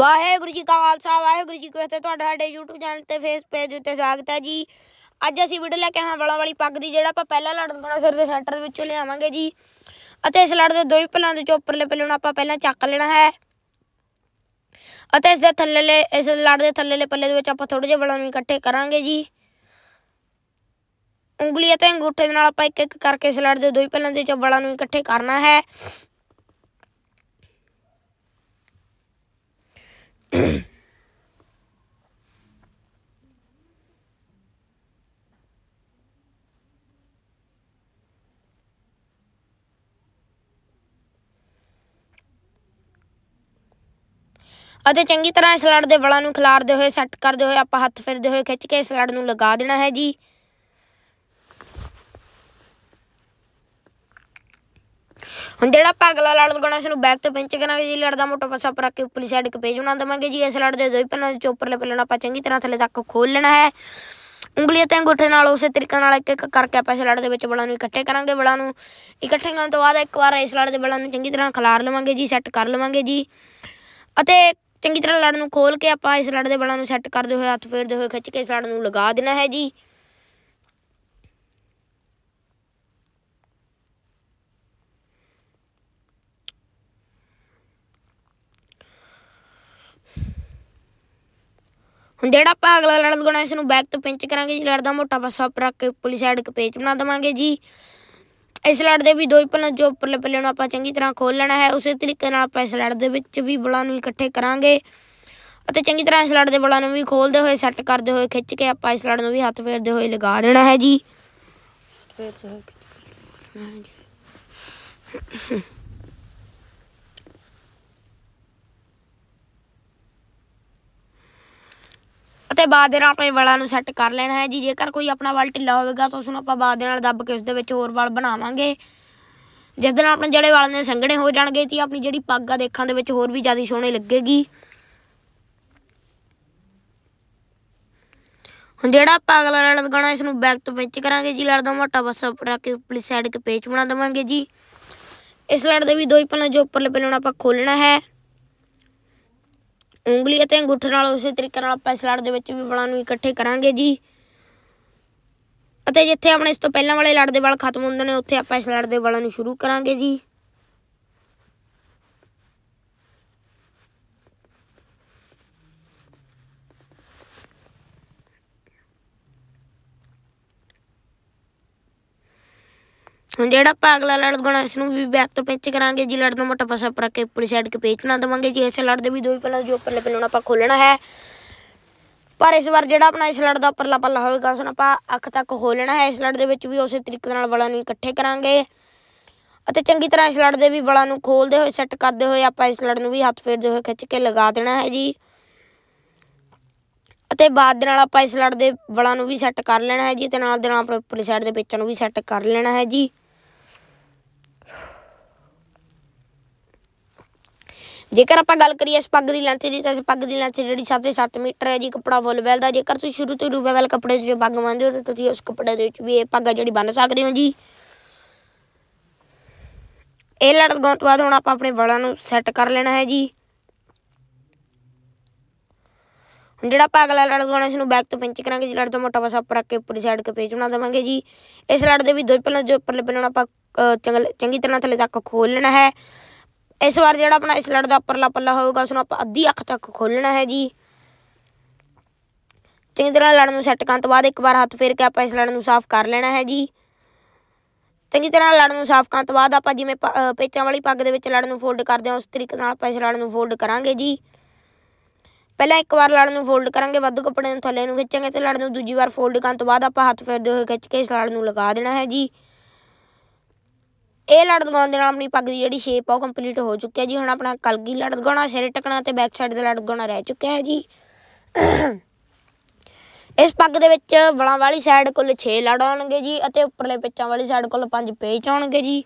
ਵਾਹਿਗੁਰੂ ਜੀ ਕਾ ਖਾਲਸਾ ਵਾਹਿਗੁਰੂ ਜੀ ਕੀ ਫਤਿਹ ਤੁਹਾਡਾ ਸਾਡੇ YouTube ਚੈਨਲ ਤੇ ਫੇਸ ਪੇਜ ਉੱਤੇ ਸਵਾਗਤ ਹੈ ਜੀ ਅੱਜ ਅਸੀਂ ਵੀਡੀਓ ਲੈ ਕੇ ਆਵਾਂ ਵਾਲਾਂ ਵਾਲੀ ਪੱਗ ਦੀ ਜਿਹੜਾ ਆਪਾਂ ਪਹਿਲਾਂ ਲੜਨ ਤੋਂ ਸਿਰ ਦੇ ਸੈਂਟਰ ਵਿੱਚੋਂ ਲਿਆਵਾਂਗੇ ਜੀ ਅਤੇ ਇਸ ਲੜ ਦੇ ਦੋ ਹੀ ਪੱਲਾਂ ਦੇ ਉੱਪਰਲੇ ਪੱਲੇ ਨੂੰ ਆਪਾਂ ਪਹਿਲਾਂ ਚੱਕ ਲੈਣਾ ਹੈ ਅਤੇ ਇਸ ਦੇ ਥੱਲੇਲੇ ਇਸ ਲੜ ਦੇ ਥੱਲੇਲੇ ਪੱਲੇ ਦੇ ਵਿੱਚ ਆਪਾਂ ਥੋੜੇ ਜਿਹਾ ਵਾਲਾਂ ਨੂੰ ਇਕੱਠੇ ਕਰਾਂਗੇ ਜੀ ਉਂਗਲੀ ਅਤੇ ਅੰਗੂਠੇ ਦੇ ਨਾਲ ਆਪਾਂ ਇੱਕ ਇੱਕ ਕਰਕੇ ਇਸ ਲੜ ਦੇ ਦੋ ਹੀ ਪੱਲਾਂ ਦੇ ਵਿੱਚ ਵਾਲਾਂ ਨੂੰ ਇਕੱਠੇ ਕਰਨਾ ਹੈ ਅਤੇ ਚੰਗੀ ਤਰ੍ਹਾਂ ਸਲੜ ਦੇ ਵਲਾਂ ਨੂੰ ਖਿਲਾਰਦੇ ਹੋਏ ਸੈੱਟ ਕਰਦੇ ਹੋਏ ਆਪਾਂ ਹੱਥ ਫੇਰਦੇ ਹੋਏ ਖਿੱਚ ਕੇ ਸਲੜ ਨੂੰ ਲਗਾ ਦੇਣਾ ਹੈ ਜੀ ਹੁਣ ਜਿਹੜਾ ਪਾਗਲਾ ਲੜਨ ਲੜ ਲਗਾਉਣਾ ਬੈਕ ਤੇ ਪਿੰਚ ਕਰਾਂਗੇ ਜੀ ਲੜਦਾ ਮੋਟਾ ਪਸਾ ਪਰ ਆ ਕੇ ਉੱਪਰਲੀ ਸਾਈਡ ਇੱਕ ਪੇਜ ਬਣਾ ਦਵਾਂਗੇ ਜੀ ਇਸ ਲੜ ਦੇ ਦੋ ਹੀ ਪਹਿਲਾਂ ਚੋਪਰਲੇ ਪਹਿਲਾਂ ਆਪਾਂ ਚੰਗੀ ਤਰ੍ਹਾਂ ਥੱਲੇ ਤੱਕ ਖੋਲ ਲੈਣਾ ਹੈ ਉਂਗਲੀਆਂ ਤੇ ਅੰਗੂਠੇ ਨਾਲ ਉਸੇ ਤਰੀਕੇ ਨਾਲ ਇੱਕ ਇੱਕ ਕਰਕੇ ਆਪਾਂ ਇਸ ਲੜ ਦੇ ਵਿੱਚ ਬਲਾਂ ਨੂੰ ਇਕੱਠੇ ਕਰਾਂਗੇ ਬਲਾਂ ਨੂੰ ਇਕੱਠੇ ਕਰਨ ਤੋਂ ਬਾਅਦ ਇੱਕ ਵਾਰ ਇਸ ਲੜ ਦੇ ਬਲਾਂ ਨੂੰ ਚੰਗੀ ਤਰ੍ਹਾਂ ਖਿਲਾਰ ਲਵਾਂਗੇ ਜੀ ਸੈੱਟ ਕਰ ਲਵਾਂਗੇ ਜੀ ਅਤੇ ਚੰਗੀ ਤਰ੍ਹਾਂ ਲੜ ਨੂੰ ਖੋਲ ਕੇ ਆਪਾਂ ਇਸ ਲੜ ਦੇ ਬਲਾਂ ਨੂੰ ਸੈੱਟ ਕਰਦੇ ਹੋਏ ਹੱਥ ਫੇਰਦੇ ਹੋਏ ਖਿੱਚ ਕੇ ਇਸ ਨੂੰ ਲਗਾ ਦੇਣਾ ਹੈ ਜੀ ਹੁਣ ਜਿਹੜਾ ਆਪਾਂ ਅਗਲਾ ਲੜ ਲਗਾਉਣਾ ਇਸ ਨੂੰ ਬੈਕ ਤੋਂ ਪਿੰਚ ਕਰਾਂਗੇ ਜੀ ਲੜਦਾ ਮੋਟਾ ਪਾਸਾ ਉੱਪਰ ਰੱਖ ਕੇ ਪੁਲਿਸ ਸਾਈਡ ਪੇਚ ਬਣਾ ਦਵਾਂਗੇ ਜੀ ਇਸ ਲੜ ਦੇ ਵੀ ਦੋ ਹੀ ਪੱਲੇ ਜੋ ਉੱਪਰਲੇ ਪੱਲੇ ਨੂੰ ਆਪਾਂ ਚੰਗੀ ਤਰ੍ਹਾਂ ਖੋਲ ਲੈਣਾ ਹੈ ਉਸੇ ਤਰੀਕੇ ਨਾਲ ਆਪਾਂ ਇਸ ਲੜ ਦੇ ਵਿੱਚ ਵੀ ਬਲਾਂ ਨੂੰ ਇਕੱਠੇ ਕਰਾਂਗੇ ਅਤੇ ਚੰਗੀ ਤਰ੍ਹਾਂ ਇਸ ਲੜ ਦੇ ਬਲਾਂ ਨੂੰ ਵੀ ਖੋਲਦੇ ਹੋਏ ਸੈੱਟ ਕਰਦੇ ਹੋਏ ਖਿੱਚ ਕੇ ਆਪਾਂ ਇਸ ਲੜ ਨੂੰ ਵੀ ਹੱਥ ਫੇਰਦੇ ਹੋਏ ਲਗਾ ਦੇਣਾ ਹੈ ਜੀ ਫੇਰ ਜੋ ਹੈ ਤੇ ਬਾਅਦ ਦੇ ਨਾਲ ਆਪਣੇ ਵਾਲਾਂ ਨੂੰ ਸੈੱਟ ਕਰ ਲੈਣਾ ਹੈ ਜੀ ਜੇਕਰ ਕੋਈ ਆਪਣਾ ਵਾਲ ਢਿੱਲਾ ਹੋਵੇਗਾ ਤਾਂ ਉਸ ਨੂੰ ਆਪਾਂ ਬਾਅਦ ਦੇ ਨਾਲ ਦੱਬ ਕੇ ਉਸ ਦੇ ਵਿੱਚ ਹੋਰ ਵਾਲ ਬਣਾਵਾਂਗੇ ਜਿਸ ਦਿਨ ਆਪਣੇ ਜਿਹੜੇ ਵਾਲ ਨੇ ਸੰਘਣੇ ਹੋ ਜਾਣਗੇ ਤੇ ਆਪਣੀ ਜਿਹੜੀ ਪੱਗ ਆ ਦੇਖਾਂ ਦੇ ਵਿੱਚ ਹੋਰ ਵੀ ਜ਼ਿਆਦਾ ਸੋਹਣੀ ਲੱਗੇਗੀ ਹੁਣ ਜਿਹੜਾ ਆਪਾਂ ਅਗਲਾ ਲੜ ਲਗਾਣਾ ਇਸ ਨੂੰ ਬੈਕ ਤੋਂ ਪਿੰਚ ਕਰਾਂਗੇ ਜੀ ਲੜਦਾ ਮੋਟਾ ਬਸ ਉੱਪਰ ਰੱਖ ਕੇ ਉੱਪਰਲੀ ਸਾਈਡ ਕੇ ਪੇਚ ਬਣਾ ਦਵਾਂਗੇ ਜੀ ਇਸ ਲੜ ਦੇ ਵੀ ਦੋ ਹੀ ਪਹਿਲਾਂ ਜੋ ਉੱਪਰਲੇ ਪਹਿਲਾਂ ਆਪਾਂ ਖੋਲਣਾ ਹੈ ਉਂਗਲੀ ਅਤੇ ਅੰਗੂਠੇ ਨਾਲ ਉਸੇ ਤਰੀਕੇ ਨਾਲ ਆਪਾਂ ਸਲਾਡ ਦੇ ਵਿੱਚ ਵੀ ਬਲਾਂ ਨੂੰ ਇਕੱਠੇ ਕਰਾਂਗੇ ਜੀ ਅਤੇ ਜਿੱਥੇ ਆਪਣੇ ਇਸ ਤੋਂ ਪਹਿਲਾਂ ਵਾਲੇ ਲੜ ਦੇ ਬਲ ਖਤਮ ਹੁੰਦੇ ਨੇ ਉੱਥੇ ਆਪਾਂ ਇਸ ਦੇ ਬਲਾਂ ਨੂੰ ਸ਼ੁਰੂ ਕਰਾਂਗੇ ਜੀ ਜਿਹੜਾ ਪਾਗਲਾ ਲਾ ਲੜ ਗਣਾ ਇਸ ਨੂੰ ਵੀ ਬੈਕ ਤੋਂ ਪਿੰਚ ਕਰਾਂਗੇ ਜੀ ਲੜ ਨੂੰ ਮੋਟਾ ਪਾਸਾ ਪਰ ਕੇ ਉੱਪਰ ਸਾਈਡ ਕੇ ਪੇਚ ਨਾ ਦਵਾਂਗੇ ਜੀ ਐਸੇ ਲੜਦੇ ਵੀ ਦੋ ਹੀ ਪਹਿਲਾਂ ਜੋ ਪੱਲੇ ਪੱਲੇ ਆਪਾਂ ਖੋਲਣਾ ਹੈ ਪਰ ਇਸ ਵਾਰ ਜਿਹੜਾ ਆਪਣਾ ਇਸ ਲੜ ਦਾ ਉੱਪਰਲਾ ਪੱਲਾ ਹੋਵੇਗਾ ਉਸ ਨੂੰ ਆਪਾਂ ਅੱਖ ਤੱਕ ਖੋਲਣਾ ਹੈ ਇਸ ਲੜ ਦੇ ਵਿੱਚ ਵੀ ਉਸੇ ਤਰੀਕੇ ਨਾਲ ਵਾਲਾਂ ਨੂੰ ਇਕੱਠੇ ਕਰਾਂਗੇ ਅਤੇ ਚੰਗੀ ਤਰ੍ਹਾਂ ਇਸ ਲੜ ਦੇ ਵੀ ਵਾਲਾਂ ਨੂੰ ਖੋਲਦੇ ਹੋਏ ਸੈੱਟ ਕਰਦੇ ਹੋਏ ਆਪਾਂ ਇਸ ਲੜ ਨੂੰ ਵੀ ਹੱਥ ਫੇਰਦੇ ਹੋਏ ਖਿੱਚ ਕੇ ਲਗਾ ਦੇਣਾ ਹੈ ਜੀ ਅਤੇ ਬਾਅਦ ਦੇ ਨਾਲ ਆਪਾਂ ਇਸ ਲੜ ਦੇ ਵਾਲਾਂ ਨੂੰ ਵੀ ਸੈੱਟ ਕਰ ਲੈਣਾ ਹੈ ਜੀ ਤੇ ਨਾਲ ਦੇ ਨਾਲ ਆਪਣੇ ਉੱਪਰਲੀ ਸਾਈਡ ਦੇ ਪੇਚਾਂ ਨੂੰ ਵੀ ਸੈੱਟ ਕਰ ਲੈਣਾ ਹੈ ਜੀ ਜੇਕਰ ਆਪਾਂ ਗੱਲ ਕਰੀਏ ਇਸ ਪੱਗ ਦੀ ਲੈਂਥ ਦੀ ਤਾਂ ਇਸ ਪੱਗ ਦੀ ਲੈਂਥ ਜਿਹੜੀ 7 7 ਮੀਟਰ ਹੈ ਜੀ ਕਪੜਾ ਫੁੱਲ ਵੈਲ ਦਾ ਜੇਕਰ ਤੁਸੀਂ ਸ਼ੁਰੂ ਤੋਂ ਰੂਬੇ ਵੈਲ ਕਪੜੇ ਦੇ ਵਿੱਚ ਪੱਗ ਮੰਨਦੇ ਹੋ ਤਾਂ ਤੁਸੀਂ ਉਸ ਕਪੜੇ ਦੇ ਵਿੱਚ ਵੀ ਇਹ ਪੱਗ ਜਿਹੜੀ ਬੰਨ ਸਕਦੇ ਹੋ ਜੀ ਇਹ ਲੜ ਤੋਂ ਬਾਅਦ ਹੁਣ ਆਪਾਂ ਆਪਣੇ ਵਾਲਾਂ ਨੂੰ ਸੈੱਟ ਕਰ ਲੈਣਾ ਹੈ ਜੀ ਹੁਣ ਜਿਹੜਾ ਆਪਾਂ ਅਗਲਾ ਲੜ ਲਗਾਉਣਾ ਇਸ ਨੂੰ ਬੈਕ ਤੋਂ ਪਿੰਚ ਕਰਾਂਗੇ ਜੀ ਲੜ ਦਾ ਮੋਟਾ ਪਾਸਾ ਉੱਪਰ ਰੱਖ ਕੇ ਉੱਪਰ ਸਾਈਡ ਕੇ ਪੇਚ ਬਣਾ ਦੇਵਾਂਗੇ ਜੀ ਇਸ ਲੜ ਦੇ ਵੀ ਦੋ ਪਹਿਲਾਂ ਜੋ ਉੱਪਰਲੇ ਪਹਿਲਾਂ ਆਪਾਂ ਚੰਗੀ ਤਰ੍ਹਾਂ ਥੱਲੇ ਤੱਕ ਖੋਲ ਲੈਣਾ ਹੈ ਇਸ ਵਾਰ ਜਿਹੜਾ ਆਪਣਾ ਇਸ ਲੜ ਦਾ ਉੱਪਰਲਾ ਪੱਲਾ ਹੋਊਗਾ ਉਸ ਨੂੰ ਆਪਾਂ ਅੱਧੀ ਅੱਖ ਤੱਕ ਖੋਲਣਾ ਹੈ ਜੀ ਚੰਗੀ ਤਰ੍ਹਾਂ ਲੜ ਨੂੰ ਸੈੱਟ ਕਰਨ ਤੋਂ ਬਾਅਦ ਇੱਕ ਵਾਰ ਹੱਥ ਫੇਰ ਕੇ ਆਪਾਂ ਇਸ ਲੜ ਨੂੰ ਸਾਫ਼ ਕਰ ਲੈਣਾ ਹੈ ਜੀ ਚੰਗੀ ਤਰ੍ਹਾਂ ਲੜ ਨੂੰ ਸਾਫ਼ ਕਰਨ ਤੋਂ ਬਾਅਦ ਆਪਾਂ ਜਿਵੇਂ ਪੇਚਾਂ ਵਾਲੀ ਪੱਗ ਦੇ ਵਿੱਚ ਲੜ ਨੂੰ ਫੋਲਡ ਕਰਦੇ ਹਾਂ ਉਸ ਤਰੀਕੇ ਨਾਲ ਆਪਾਂ ਇਸ ਲੜ ਨੂੰ ਫੋਲਡ ਕਰਾਂਗੇ ਜੀ ਪਹਿਲਾਂ ਇੱਕ ਵਾਰ ਲੜ ਨੂੰ ਫੋਲਡ ਕਰਾਂਗੇ ਵਾਧੂ ਕੱਪੜੇ ਨੂੰ ਥੱਲੇ ਨੂੰ ਖਿੱਚਾਂਗੇ ਤੇ ਲੜ ਨੂੰ ਦੂਜੀ ਵਾਰ ਫੋਲਡ ਕਰਨ ਤੋਂ ਬਾਅਦ ਆਪਾਂ ਹੱਥ ਫੇਰਦੇ ਹੋਏ ਖਿੱਚ ਕੇ ਇਸ ਲੜ ਨੂੰ ਲਗਾ ਦੇਣਾ ਹੈ ਜੀ ਇਹ ਲੜ ਲਗਾਉਣ ਦੇ ਨਾਲ ਆਪਣੀ ਪੱਗ ਦੀ ਜਿਹੜੀ ਸ਼ੇਪ ਆ ਉਹ ਕੰਪਲੀਟ ਹੋ ਚੁੱਕਿਆ ਜੀ ਹੁਣ ਆਪਣਾ ਕਲਗੀ ਲੜ ਲਗਾਉਣਾ ਸਿਰ ਟਕਣਾ ਤੇ ਬੈਕ ਸਾਈਡ ਦਾ ਲੜ ਲਗਾਉਣਾ ਰਹਿ ਚੁੱਕਿਆ ਹੈ ਜੀ ਇਸ ਪੱਗ ਦੇ ਵਿੱਚ ਵਲਾਂ ਵਾਲੀ ਸਾਈਡ ਕੁੱਲ 6 ਲੜ ਆਉਣਗੇ ਜੀ ਅਤੇ ਉੱਪਰਲੇ ਪੇਚਾਂ ਵਾਲੀ ਸਾਈਡ ਕੁੱਲ 5 ਪੇਚ ਆਉਣਗੇ ਜੀ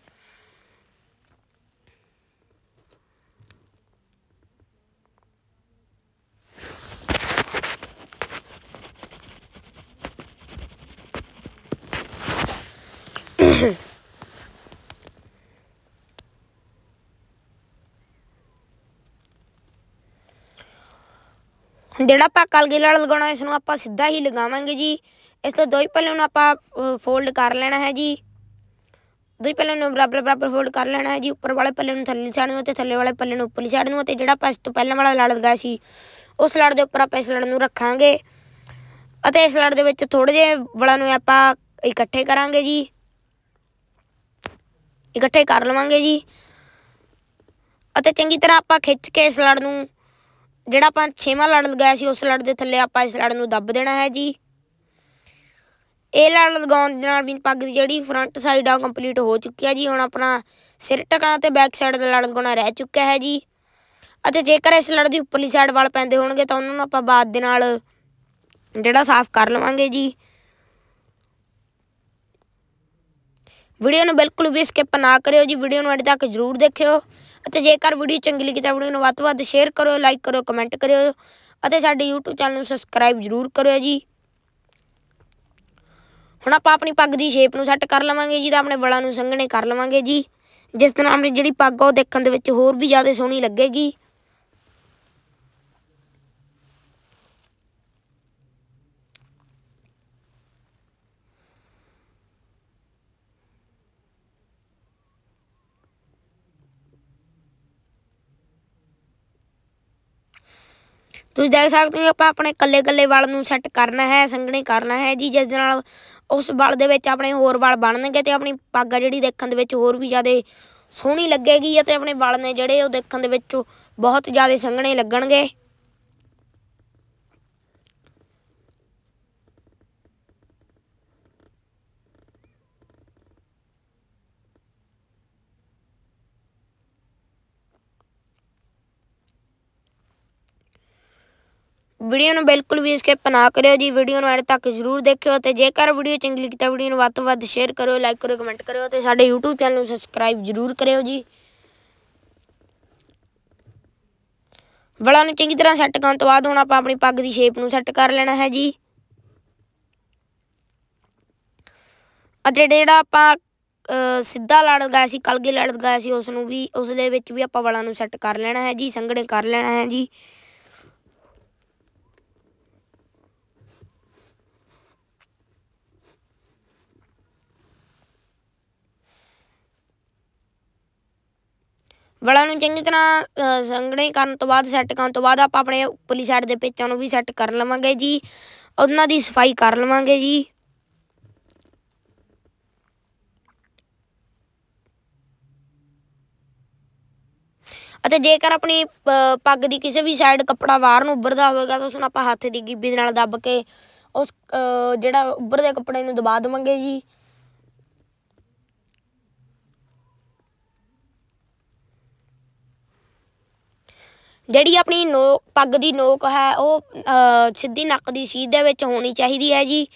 mm ਜਿਹੜਾ ਆਪਾਂ ਨਾਲ ਲਗਾਉਣਾ ਇਸ ਨੂੰ ਆਪਾਂ ਸਿੱਧਾ ਹੀ ਲਗਾਵਾਂਗੇ ਜੀ ਇਸ ਤੋਂ ਦੋਈ ਪੱਲੇ ਨੂੰ ਆਪਾਂ ਫੋਲਡ ਕਰ ਲੈਣਾ ਹੈ ਜੀ ਦੋਈ ਪੱਲੇ ਨੂੰ ਬਰਾਬਰ ਬਰਾਬਰ ਫੋਲਡ ਕਰ ਲੈਣਾ ਹੈ ਜੀ ਉੱਪਰ ਵਾਲੇ ਪੱਲੇ ਨੂੰ ਥੱਲੇ ਛਾੜਨੂ ਨੂੰ ਤੇ ਥੱਲੇ ਵਾਲੇ ਪੱਲੇ ਨੂੰ ਉੱਪਰ ਛਾੜਨੂ ਨੂੰ ਤੇ ਜਿਹੜਾ ਆਪਾਂ ਇਸ ਤੋਂ ਪਹਿਲਾਂ ਵਾਲਾ ਲੜ ਲਗਾਇਆ ਸੀ ਉਸ ਲੜ ਦੇ ਉੱਪਰ ਆਪਾਂ ਇਸ ਲੜ ਨੂੰ ਰੱਖਾਂਗੇ ਅਤੇ ਇਸ ਲੜ ਦੇ ਵਿੱਚ ਥੋੜੇ ਜਿਹੇ ਵਾਲਾਂ ਨੂੰ ਆਪਾਂ ਇਕੱਠੇ ਕਰਾਂਗੇ ਜੀ ਇਕੱਠੇ ਕਰ ਲਵਾਂਗੇ ਜੀ ਅਤੇ ਚੰਗੀ ਤਰ੍ਹਾਂ ਆਪਾਂ ਖਿੱਚ ਕੇ ਇਸ ਲੜ ਨੂੰ ਜਿਹੜਾ ਆਪਾਂ 6ਵਾਂ ਲੜ ਲਗਾਇਆ ਸੀ ਉਸ ਲੜ ਦੇ ਥੱਲੇ ਆਪਾਂ ਇਸ ਲੜ ਨੂੰ ਦੱਬ ਦੇਣਾ ਹੈ ਜੀ ਇਹ ਲੜ ਲਗਾਉਣ ਦੇ ਨਾਲ ਵੀ ਪੱਗ ਦੀ ਜਿਹੜੀ ਫਰੰਟ ਸਾਈਡ ਆ ਕੰਪਲੀਟ ਹੋ ਚੁੱਕੀ ਹੈ ਜੀ ਹੁਣ ਆਪਣਾ ਸਿਰ ਟਕਣਾ ਤੇ ਬੈਕ ਸਾਈਡ ਦਾ ਲੜ ਲਗਾਉਣਾ ਰਹਿ ਚੁੱਕਿਆ ਹੈ ਜੀ ਅਤੇ ਜੇਕਰ ਇਸ ਲੜ ਦੀ ਉੱਪਰਲੀ ਸਾਈਡ ਵਾਲ ਪੈਂਦੇ ਹੋਣਗੇ ਤਾਂ ਉਹਨਾਂ ਨੂੰ ਆਪਾਂ ਬਾਅਦ ਦੇ ਨਾਲ ਜਿਹੜਾ ਸਾਫ਼ ਕਰ ਲਵਾਂਗੇ ਜੀ ਵੀਡੀਓ ਨੂੰ ਬਿਲਕੁਲ ਵੀ ਸਕਿਪ ਨਾ ਕਰਿਓ ਜੀ ਵੀਡੀਓ ਨੂੰ ਅੱਜ ਤੱਕ ਜ਼ਰੂਰ ਦੇਖਿਓ ਅਤੇ ਜੇਕਰ ਵੀਡੀਓ ਚੰਗੀ ਲੱਗੀ ਤਾਂ ਵੀਡੀਓ ਨੂੰ ਵੱਧ ਵੱਧ ਸ਼ੇਅਰ ਕਰੋ ਲਾਈਕ ਕਰੋ ਕਮੈਂਟ ਕਰਿਓ ਅਤੇ ਸਾਡੇ YouTube ਚੈਨਲ ਨੂੰ ਸਬਸਕ੍ਰਾਈਬ ਜ਼ਰੂਰ ਕਰਿਓ ਜੀ ਹੁਣ ਆਪਾਂ ਆਪਣੀ ਪੱਗ ਦੀ ਸ਼ੇਪ ਨੂੰ ਸੈੱਟ ਕਰ ਲਵਾਂਗੇ ਜੀ ਤਾਂ ਆਪਣੇ ਵਾਲਾਂ ਨੂੰ ਸੰਘਣੇ ਕਰ ਲਵਾਂਗੇ ਜੀ ਜਿਸ ਤਰ੍ਹਾਂ ਆਪਣੀ ਜਿਹੜੀ ਪੱਗ ਆ ਉਹ ਦੇਖਣ ਦੇ ਵਿੱਚ ਹੋਰ ਵੀ ਜ਼ਿਆਦਾ ਸੋਹਣੀ ਲੱਗੇਗੀ ਤੁਸੀਂ ਦੇਖ ਸਕਦੇ ਹੋ ਆਪਾਂ ਆਪਣੇ ਕੱਲੇ ਕੱਲੇ ਵਾਲ ਨੂੰ ਸੈੱਟ ਕਰਨਾ ਹੈ ਸੰਘਣੇ ਕਰਨਾ ਹੈ ਜੀ ਜਿਸ ਨਾਲ ਉਸ ਵਾਲ ਦੇ ਵਿੱਚ ਆਪਣੇ ਹੋਰ ਵਾਲ ਬਣਨਗੇ ਤੇ ਆਪਣੀ ਪੱਗ ਜਿਹੜੀ ਦੇਖਣ ਦੇ ਵਿੱਚ ਹੋਰ ਵੀ ਜ਼ਿਆਦਾ ਸੋਹਣੀ ਲੱਗੇਗੀ ਅਤੇ ਆਪਣੇ ਵਾਲ ਨੇ ਜਿਹੜੇ ਉਹ ਦੇਖਣ ਦੇ ਵਿੱਚ ਬਹੁਤ ਜ਼ਿਆਦਾ ਸੰਘਣੇ ਲੱਗਣਗੇ ਵੀਡੀਓ ਨੂੰ ਬਿਲਕੁਲ ਵੀ ਸਕਿਪ ਨਾ ਕਰਿਓ ਜੀ ਵੀਡੀਓ ਨੂੰ ਐਂਡ ਤੱਕ ਜ਼ਰੂਰ ਦੇਖਿਓ ਤੇ ਜੇਕਰ ਵੀਡੀਓ ਚੰਗੀ ਲੱਗੀ ਤਾਂ ਵੀਡੀਓ ਨੂੰ ਵੱਧ ਤੋਂ ਵੱਧ ਸ਼ੇਅਰ ਕਰਿਓ ਲਾਈਕ ਕਰਿਓ ਕਮੈਂਟ ਕਰਿਓ ਤੇ ਸਾਡੇ YouTube ਚੈਨਲ ਨੂੰ ਸਬਸਕ੍ਰਾਈਬ ਜ਼ਰੂਰ ਕਰਿਓ ਜੀ ਵਲਾਂ ਨੂੰ ਚੰਗੀ ਤਰ੍ਹਾਂ ਸੈੱਟ ਕਰਨ ਤੋਂ ਬਾਅਦ ਹੁਣ ਆਪਾਂ ਆਪਣੀ ਪੱਗ ਦੀ ਸ਼ੇਪ ਨੂੰ ਸੈੱਟ ਕਰ ਲੈਣਾ ਹੈ ਜੀ ਅਤੇ ਜਿਹੜਾ ਆਪਾਂ ਸਿੱਧਾ ਲੜ ਲਗਾਇਆ ਸੀ ਕਲਗੇ ਲੜ ਲਗਾਇਆ ਸੀ ਉਸ ਨੂੰ ਵੀ ਉਸ ਦੇ ਵਿੱਚ ਵੀ ਆਪਾਂ ਵਲਾਂ ਨੂੰ ਸੈੱਟ ਕਰ ਲੈਣਾ ਹੈ ਜੀ ਸੰਘਣੇ ਕਰ ਲੈਣਾ ਹੈ ਜੀ ਵਲਾਂ ਨੂੰ ਚੰਗੀ ਤਰ੍ਹਾਂ ਸੰਗੜੇ ਕਰਨ ਤੋਂ ਬਾਅਦ ਸੈੱਟ ਕਰਨ ਤੋਂ ਬਾਅਦ ਆਪਾਂ ਆਪਣੇ ਉੱਪਰਲੀ ਸਾਈਡ ਦੇ ਪੇਚਾਂ ਨੂੰ ਵੀ ਸੈੱਟ ਕਰ ਲਵਾਂਗੇ ਜੀ ਉਹਨਾਂ ਦੀ ਸਫਾਈ ਕਰ ਲਵਾਂਗੇ ਜੀ ਅਤੇ ਜੇਕਰ ਆਪਣੀ ਪੱਗ ਦੀ ਕਿਸੇ ਵੀ ਸਾਈਡ ਕੱਪੜਾ ਬਾਹਰ ਨੂੰ ਉੱਭਰਦਾ ਹੋਵੇਗਾ ਤਾਂ ਉਸਨੂੰ ਆਪਾਂ ਹੱਥ ਦੀ ਗਿੱਬੀ ਦੇ ਨਾਲ ਦੱਬ ਕੇ ਉਸ ਜਿਹੜਾ ਉੱਭਰਦੇ ਕੱਪੜੇ ਨੂੰ ਦਬਾ ਦਵਾਂਗੇ ਜੀ ਜਿਹੜੀ ਆਪਣੀ ਨੋਕ ਪੱਗ ਦੀ ਨੋਕ ਹੈ ਉਹ ਸਿੱਧੀ ਨੱਕ ਦੀ ਸੀਧੇ ਵਿੱਚ ਹੋਣੀ ਚਾਹੀਦੀ ਹੈ ਜੀ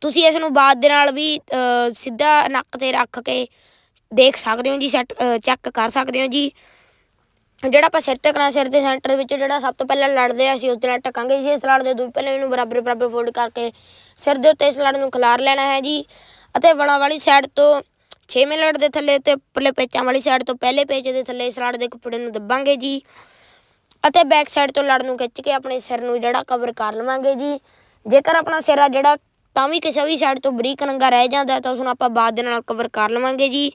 ਤੁਸੀਂ ਇਸ ਨੂੰ ਬਾਅਦ ਦੇ ਨਾਲ ਵੀ ਸਿੱਧਾ ਨੱਕ ਤੇ ਰੱਖ ਕੇ ਦੇਖ ਸਕਦੇ ਹੋ ਜੀ ਸੈਟ ਚੈੱਕ ਕਰ ਸਕਦੇ ਹੋ ਜੀ ਜਿਹੜਾ ਆਪਾਂ ਸਿਰ ਟਕਣਾ ਸਿਰ ਦੇ ਸੈਂਟਰ ਵਿੱਚ ਜਿਹੜਾ ਸਭ ਤੋਂ ਪਹਿਲਾਂ ਲੜਦੇ ਆ ਅਸੀਂ ਉਸ ਨਾਲ ਟਕਾਂਗੇ ਜੀ ਇਸ ਲੜ ਦੇ ਦੋ ਪਹਿਲੇ ਨੂੰ ਬਰਾਬਰ ਬਰਾਬਰ ਫੋਲਡ ਕਰਕੇ ਸਿਰ ਦੇ ਉੱਤੇ ਇਸ ਲੜ ਨੂੰ ਖਿਲਾਰ ਲੈਣਾ ਹੈ ਜੀ ਅਤੇ ਵਣਾ ਵਾਲੀ ਸਾਈਡ ਤੋਂ 6 ਲੜ ਦੇ ਥੱਲੇ ਤੇ ਉੱਪਰਲੇ ਪੇਚਾਂ ਵਾਲੀ ਸਾਈਡ ਤੋਂ ਪਹਿਲੇ ਪੇਚ ਦੇ ਥੱਲੇ ਇਸ ਲੜ ਦੇ ਕੱਪੜੇ ਨੂੰ ਦੱਬਾਂਗੇ ਜੀ ਅਤੇ ਬੈਕ ਸਾਈਡ ਤੋਂ ਲੜ ਨੂੰ ਖਿੱਚ ਕੇ ਆਪਣੇ ਸਿਰ ਨੂੰ ਜਿਹੜਾ ਕਵਰ ਕਰ ਲਵਾਂਗੇ ਜੀ ਜੇਕਰ ਆਪਣਾ ਸਿਰ ਆ ਜਿਹੜਾ ਤਾਂ ਵੀ ਕਿਸੇ ਵੀ ਸਾਈਡ ਤੋਂ ਬਰੀਕ ਨੰਗਾ ਰਹਿ ਜਾਂਦਾ ਤਾਂ ਉਸ ਨੂੰ ਆਪਾਂ ਬਾਅਦ ਦੇ ਨਾਲ ਕਵਰ ਕਰ ਲਵਾਂਗੇ ਜੀ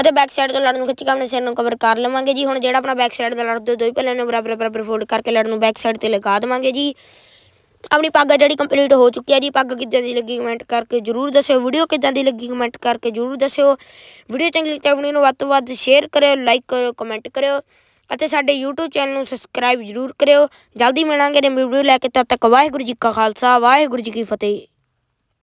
ਅਤੇ ਬੈਕ ਸਾਈਡ ਤੋਂ ਲੜ ਨੂੰ ਖਿੱਚ ਕੇ ਆਪਣੇ ਸਿਰ ਨੂੰ ਕਵਰ ਕਰ ਲਵਾਂਗੇ ਜੀ ਹੁਣ ਜਿਹੜਾ ਆਪਣਾ ਬੈਕ ਸਾਈਡ ਦਾ ਲੜ ਦੋ ਦੋਈ ਪਹਿਲੇ ਨੂੰ ਬਰਾਬਰ ਬਰਾਬਰ ਫੋਲਡ ਕਰਕੇ ਲੜ ਨੂੰ ਬੈਕ ਸਾਈਡ ਤੇ ਲਗਾ ਦੇਵਾਂਗੇ ਜੀ ਆਪਣੀ ਪੱਗ ਜਿਹੜੀ ਕੰਪਲੀਟ ਹੋ ਚੁੱਕੀ ਹੈ ਜੀ ਪੱਗ ਕਿੱਦਾਂ ਦੀ ਲੱਗੀ ਕਮੈਂਟ ਕਰਕੇ ਜਰੂਰ ਦੱਸਿਓ ਵੀਡੀਓ ਕਿੱਦਾਂ ਦੀ ਲੱਗੀ ਕਮੈਂਟ ਕਰਕੇ ਜਰੂਰ ਦੱਸਿਓ ਵੀਡੀਓ ਚੰਗੀ ਲੱਗੀ ਤਾਂ ਆਪਣੀ ਨੂੰ ਵੱਧ ਤੋਂ ਵੱਧ ਸ਼ੇਅਰ ਕਰਿਓ ਲਾਈਕ ਕਰਿਓ ਕਮੈਂਟ ਕਰਿਓ ਅਤੇ ਸਾਡੇ YouTube ਚੈਨਲ ਨੂੰ ਸਬਸਕ੍ਰਾਈਬ ਜ਼ਰੂਰ ਕਰਿਓ ਜਲਦੀ ਮਿਲਾਂਗੇ ਨਵੀਂ ਵੀਡੀਓ ਲੈ ਕੇ ਤਦ ਤੱਕ ਵਾਹਿਗੁਰੂ ਜੀ ਕਾ ਖਾਲਸਾ ਵਾਹਿਗੁਰੂ ਜੀ ਕੀ ਫਤਿਹ